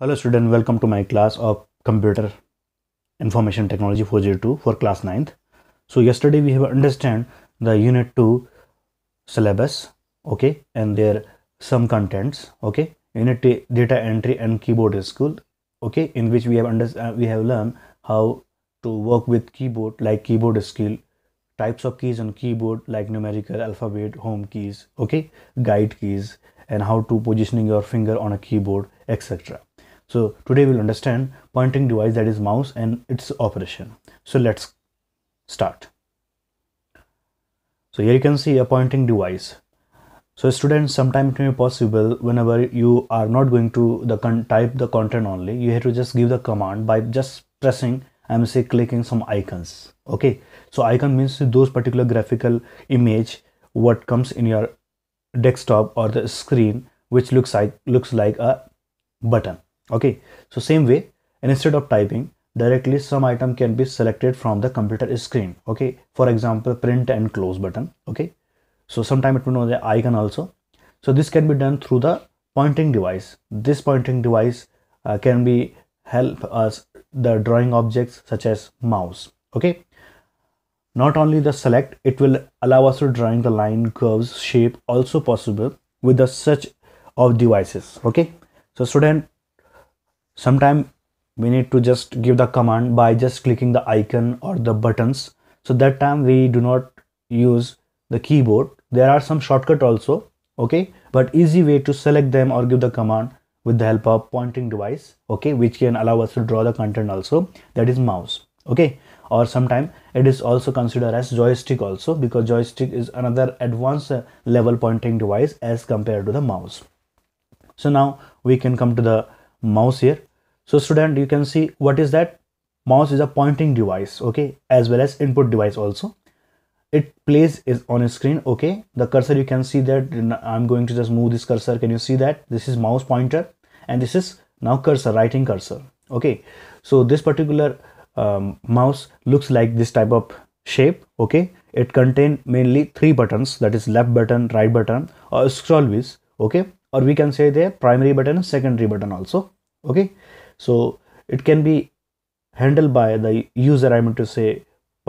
Hello student, welcome to my class of Computer Information Technology 402 for class 9th. So yesterday we have understand the unit 2 syllabus, okay, and their some contents, okay, unit data entry and keyboard skill, okay, in which we have under uh, we have learned how to work with keyboard like keyboard skill, types of keys on keyboard like numerical, alphabet, home keys, okay, guide keys, and how to positioning your finger on a keyboard, etc so today we'll understand pointing device that is mouse and its operation. So let's start. So here you can see a pointing device. So students, sometimes it may be possible whenever you are not going to the type the content only, you have to just give the command by just pressing I'm say clicking some icons. Okay, so icon means those particular graphical image what comes in your desktop or the screen which looks like looks like a button okay so same way instead of typing directly some item can be selected from the computer screen okay for example print and close button okay so sometime it will know the icon also so this can be done through the pointing device this pointing device uh, can be help us the drawing objects such as mouse okay not only the select it will allow us to drawing the line curves shape also possible with the search of devices okay so student Sometimes we need to just give the command by just clicking the icon or the buttons. So that time we do not use the keyboard. There are some shortcut also, okay? But easy way to select them or give the command with the help of pointing device, okay? Which can allow us to draw the content also, that is mouse, okay? Or sometime it is also considered as joystick also because joystick is another advanced uh, level pointing device as compared to the mouse. So now we can come to the mouse here so student you can see what is that mouse is a pointing device okay as well as input device also it plays is on a screen okay the cursor you can see that i'm going to just move this cursor can you see that this is mouse pointer and this is now cursor writing cursor okay so this particular um, mouse looks like this type of shape okay it contain mainly three buttons that is left button right button or scroll wheel okay or we can say the primary button secondary button also okay so it can be handled by the user i mean to say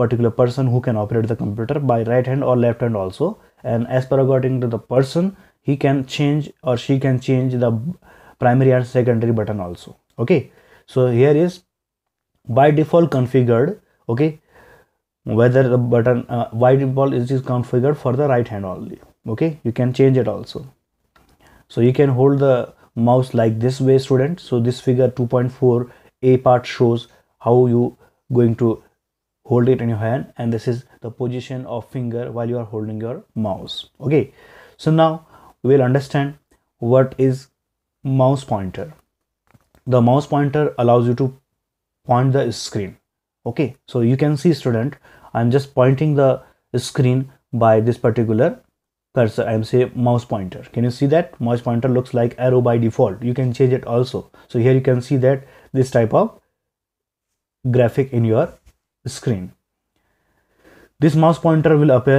particular person who can operate the computer by right hand or left hand also and as per according to the person he can change or she can change the primary and secondary button also okay so here is by default configured okay whether the button uh, by default it is configured for the right hand only okay you can change it also so you can hold the mouse like this way student so this figure 2.4 a part shows how you going to hold it in your hand and this is the position of finger while you are holding your mouse okay so now we will understand what is mouse pointer the mouse pointer allows you to point the screen okay so you can see student i'm just pointing the screen by this particular cursor i'm say mouse pointer can you see that mouse pointer looks like arrow by default you can change it also so here you can see that this type of graphic in your screen this mouse pointer will appear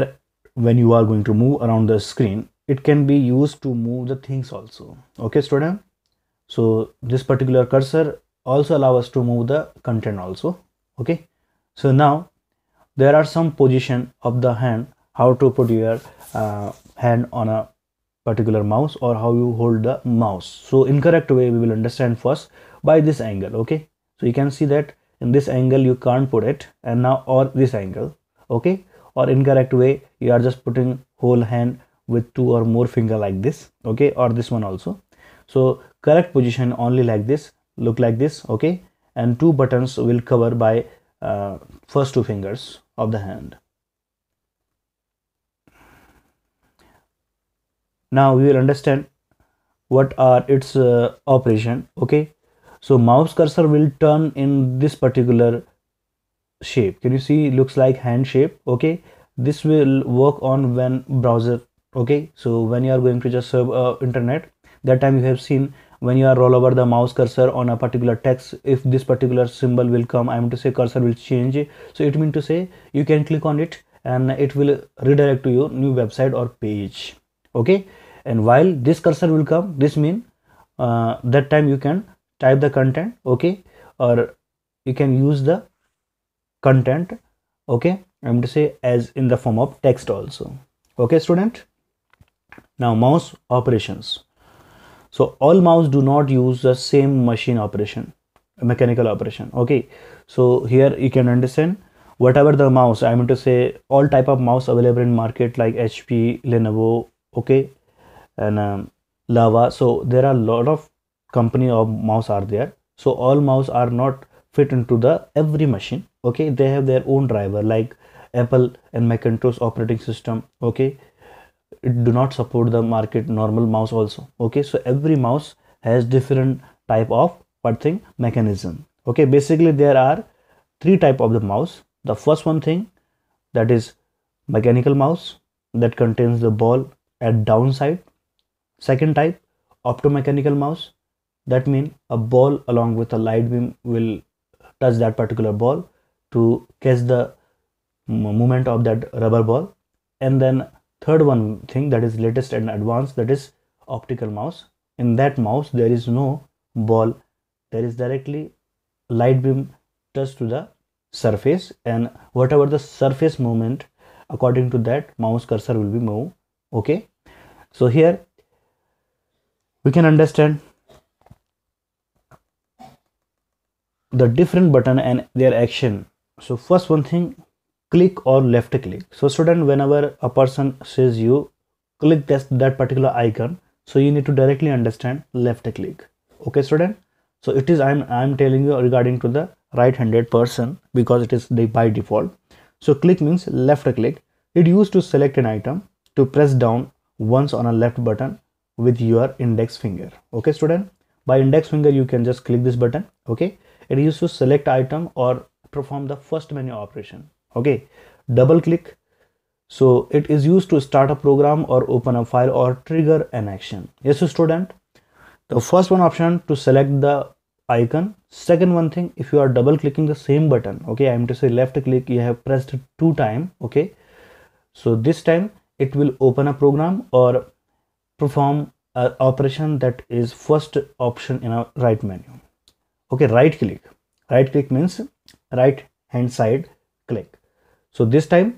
when you are going to move around the screen it can be used to move the things also okay student so this particular cursor also allow us to move the content also okay so now there are some position of the hand how to put your uh, hand on a particular mouse or how you hold the mouse so incorrect way we will understand first by this angle okay so you can see that in this angle you can't put it and now or this angle okay or incorrect way you are just putting whole hand with two or more finger like this okay or this one also so correct position only like this look like this okay and two buttons will cover by uh, first two fingers of the hand now we will understand what are its uh, operation okay so mouse cursor will turn in this particular shape can you see looks like hand shape okay this will work on when browser okay so when you are going to just serve uh, internet that time you have seen when you are roll over the mouse cursor on a particular text if this particular symbol will come i mean to say cursor will change so it means to say you can click on it and it will redirect to your new website or page okay and while this cursor will come this mean uh, that time you can type the content okay or you can use the content okay i'm to say as in the form of text also okay student now mouse operations so all mouse do not use the same machine operation mechanical operation okay so here you can understand whatever the mouse i going to say all type of mouse available in market like hp lenovo okay and um, lava so there are a lot of company of mouse are there so all mouse are not fit into the every machine okay they have their own driver like apple and macintosh operating system okay it do not support the market normal mouse also okay so every mouse has different type of what thing mechanism okay basically there are three type of the mouse the first one thing that is mechanical mouse that contains the ball at downside. Second type, optomechanical mouse. That means a ball along with a light beam will touch that particular ball to catch the movement of that rubber ball. And then third one thing that is latest and advanced that is optical mouse. In that mouse there is no ball. There is directly light beam touch to the surface and whatever the surface movement according to that mouse cursor will be moved okay so here we can understand the different button and their action so first one thing click or left click so student whenever a person says you click that, that particular icon so you need to directly understand left click okay student so it is i'm i'm telling you regarding to the right handed person because it is by default so click means left click it used to select an item to press down once on a left button with your index finger okay student by index finger you can just click this button okay it is to select item or perform the first menu operation okay double click so it is used to start a program or open a file or trigger an action yes student the first one option to select the icon second one thing if you are double clicking the same button okay i am to say left click you have pressed two time okay so this time it will open a program or perform an operation that is first option in our right menu okay right click right click means right hand side click so this time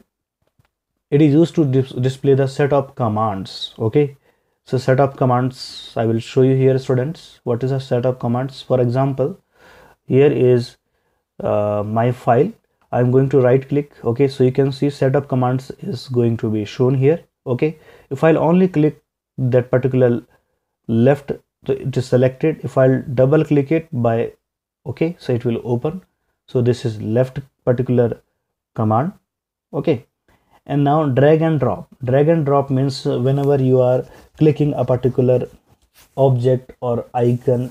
it is used to dis display the setup commands okay so setup commands i will show you here students what is a setup commands for example here is uh, my file I'm going to right click okay so you can see setup commands is going to be shown here okay if I'll only click that particular left so it is selected if I'll double click it by okay so it will open so this is left particular command okay and now drag and drop drag and drop means whenever you are clicking a particular object or icon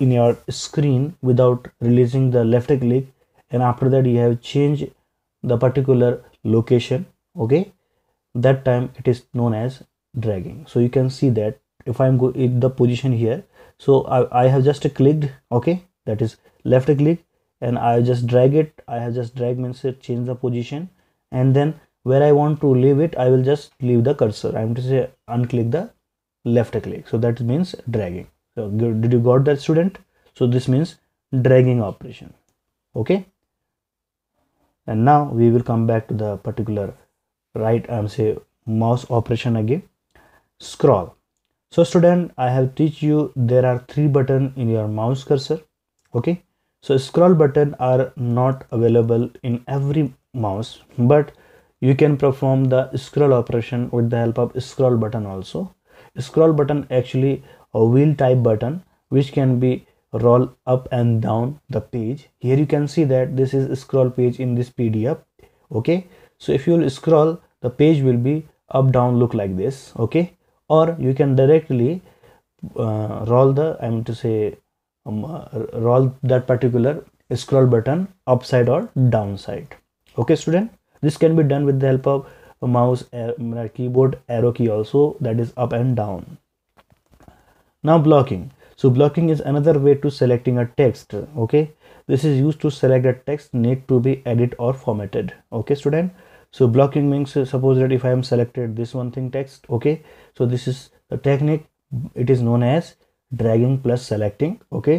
in your screen without releasing the left click and after that you have changed the particular location okay that time it is known as dragging so you can see that if i'm in the position here so I, I have just clicked okay that is left click and i just drag it i have just drag means it change the position and then where i want to leave it i will just leave the cursor i'm to say unclick the left click so that means dragging so did you got that student so this means dragging operation okay and now we will come back to the particular right arm say mouse operation again scroll so student i have teach you there are three button in your mouse cursor okay so scroll button are not available in every mouse but you can perform the scroll operation with the help of scroll button also scroll button actually a wheel type button which can be roll up and down the page here you can see that this is scroll page in this pdf okay so if you will scroll the page will be up down look like this okay or you can directly uh, roll the i mean to say um, uh, roll that particular scroll button upside or downside okay student this can be done with the help of a mouse a um, keyboard arrow key also that is up and down now blocking so blocking is another way to selecting a text okay this is used to select a text need to be edited or formatted okay student so blocking means uh, suppose that if i am selected this one thing text okay so this is a technique it is known as dragging plus selecting okay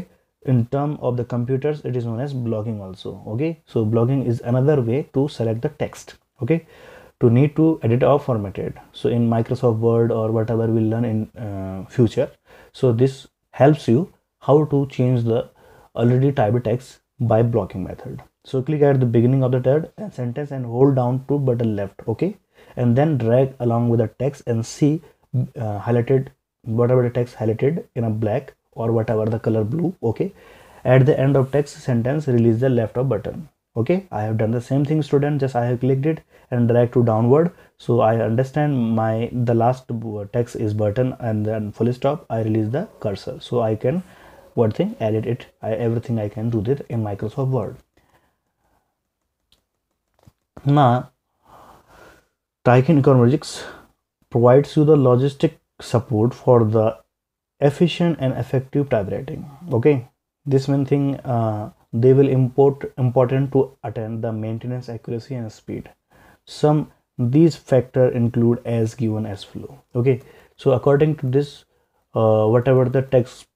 in term of the computers it is known as blocking also okay so blocking is another way to select the text okay to need to edit or formatted so in microsoft word or whatever we we'll learn in uh, future so this helps you how to change the already typed text by blocking method. So click at the beginning of the third sentence and hold down to button left, okay? And then drag along with the text and see uh, highlighted, whatever the text highlighted in a black or whatever the color blue, okay? At the end of text sentence, release the left of button okay i have done the same thing student just i have clicked it and drag to downward so i understand my the last text is button and then full stop i release the cursor so i can one thing edit it I, everything i can do this in microsoft word now Typing Econometrics provides you the logistic support for the efficient and effective typewriting okay this one thing uh, they will import important to attend the maintenance accuracy and speed some these factor include as given as flow okay so according to this uh, whatever the text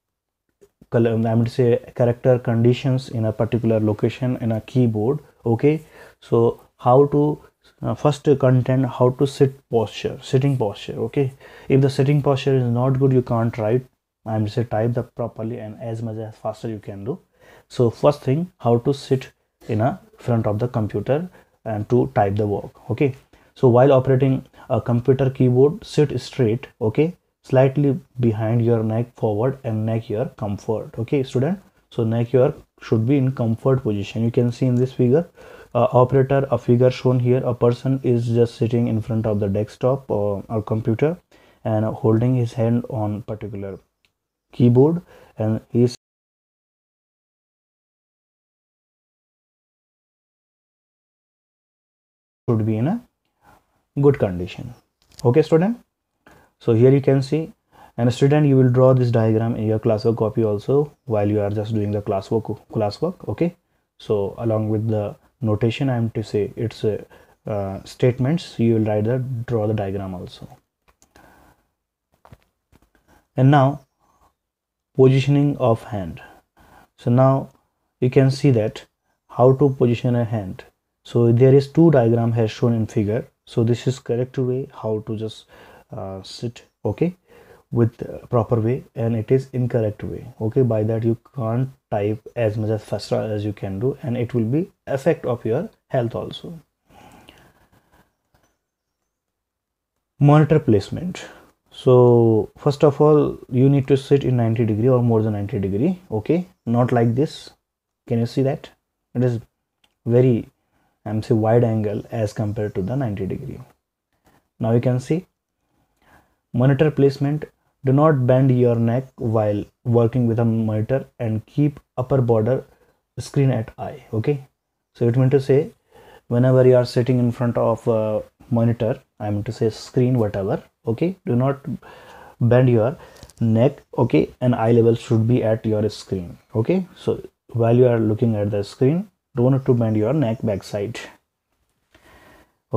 column i would say character conditions in a particular location in a keyboard okay so how to uh, first content how to sit posture sitting posture okay if the sitting posture is not good you can't write i'm say type the properly and as much as faster you can do so first thing how to sit in a front of the computer and to type the work okay so while operating a computer keyboard sit straight okay slightly behind your neck forward and neck your comfort okay student so neck your should be in comfort position you can see in this figure uh, operator a figure shown here a person is just sitting in front of the desktop or, uh, or computer and holding his hand on particular keyboard and he is should be in a good condition okay student so here you can see and student you will draw this diagram in your classwork copy also while you are just doing the classwork classwork okay so along with the notation i am to say it's a, uh, statements you will write the draw the diagram also and now positioning of hand so now you can see that how to position a hand so there is two diagram has shown in figure so this is correct way how to just uh, sit okay with proper way and it is incorrect way okay by that you can't type as much as faster as you can do and it will be effect of your health also monitor placement so first of all you need to sit in 90 degree or more than 90 degree okay not like this can you see that it is very MC wide angle as compared to the 90 degree. Now you can see monitor placement do not bend your neck while working with a monitor and keep upper border screen at eye okay so it means to say whenever you are sitting in front of a monitor i mean to say screen whatever okay do not bend your neck okay and eye level should be at your screen okay so while you are looking at the screen don't to bend your neck backside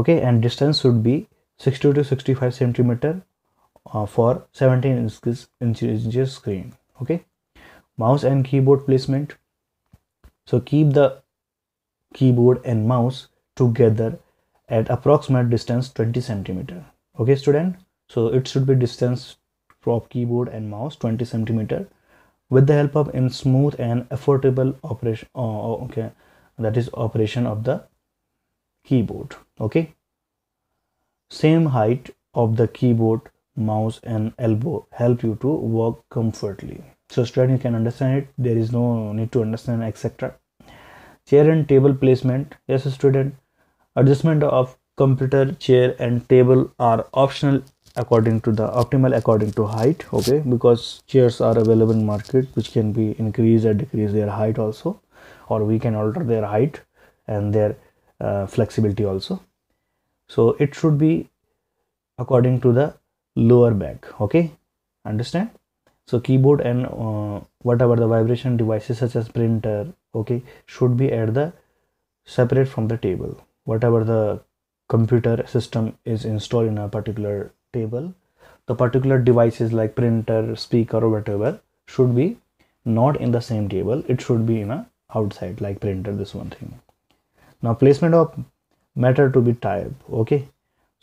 okay and distance should be 60 to 65 centimeter uh, for 17 inches, inches screen okay mouse and keyboard placement so keep the keyboard and mouse together at approximate distance 20 centimeter okay student so it should be distance from keyboard and mouse 20 centimeter with the help of in smooth and affordable operation oh, okay that is operation of the keyboard okay same height of the keyboard mouse and elbow help you to work comfortably so student can understand it there is no need to understand etc chair and table placement yes student adjustment of computer chair and table are optional according to the optimal according to height okay because chairs are available in market which can be increased or decrease their height also or we can alter their height and their uh, flexibility also so it should be according to the lower back okay understand so keyboard and uh, whatever the vibration devices such as printer okay should be at the separate from the table whatever the computer system is installed in a particular table the particular devices like printer speaker or whatever should be not in the same table it should be in a outside like printer this one thing now placement of matter to be type okay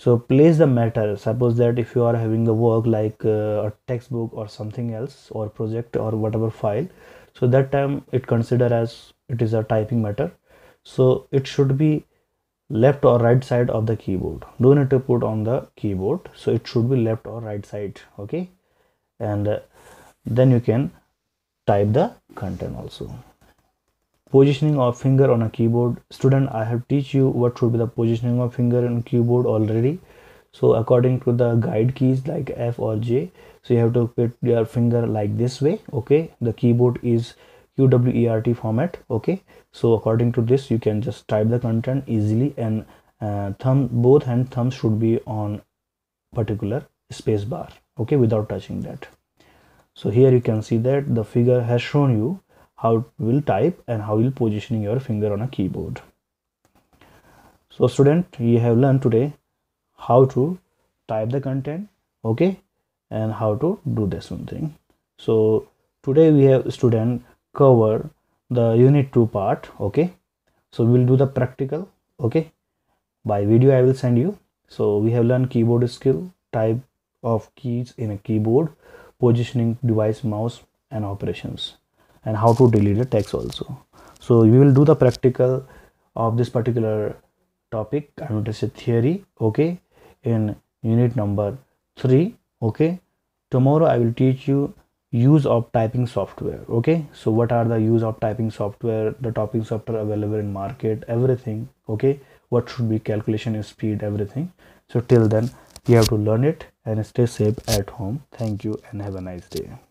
so place the matter suppose that if you are having a work like uh, a textbook or something else or project or whatever file so that time it consider as it is a typing matter so it should be left or right side of the keyboard do not to put on the keyboard so it should be left or right side okay and uh, then you can type the content also positioning of finger on a keyboard student i have teach you what should be the positioning of finger on keyboard already so according to the guide keys like f or j so you have to put your finger like this way okay the keyboard is qwert format okay so according to this you can just type the content easily and uh, thumb both hand thumbs should be on particular space bar okay without touching that so here you can see that the figure has shown you how will type and how will positioning your finger on a keyboard so student you have learned today how to type the content okay and how to do this one thing so today we have student cover the unit 2 part okay so we'll do the practical okay by video i will send you so we have learned keyboard skill type of keys in a keyboard positioning device mouse and operations and how to delete the text also so we will do the practical of this particular topic I want to say theory okay in unit number 3 okay tomorrow I will teach you use of typing software okay so what are the use of typing software the typing software available in market everything okay what should be calculation speed everything so till then you have to learn it and stay safe at home thank you and have a nice day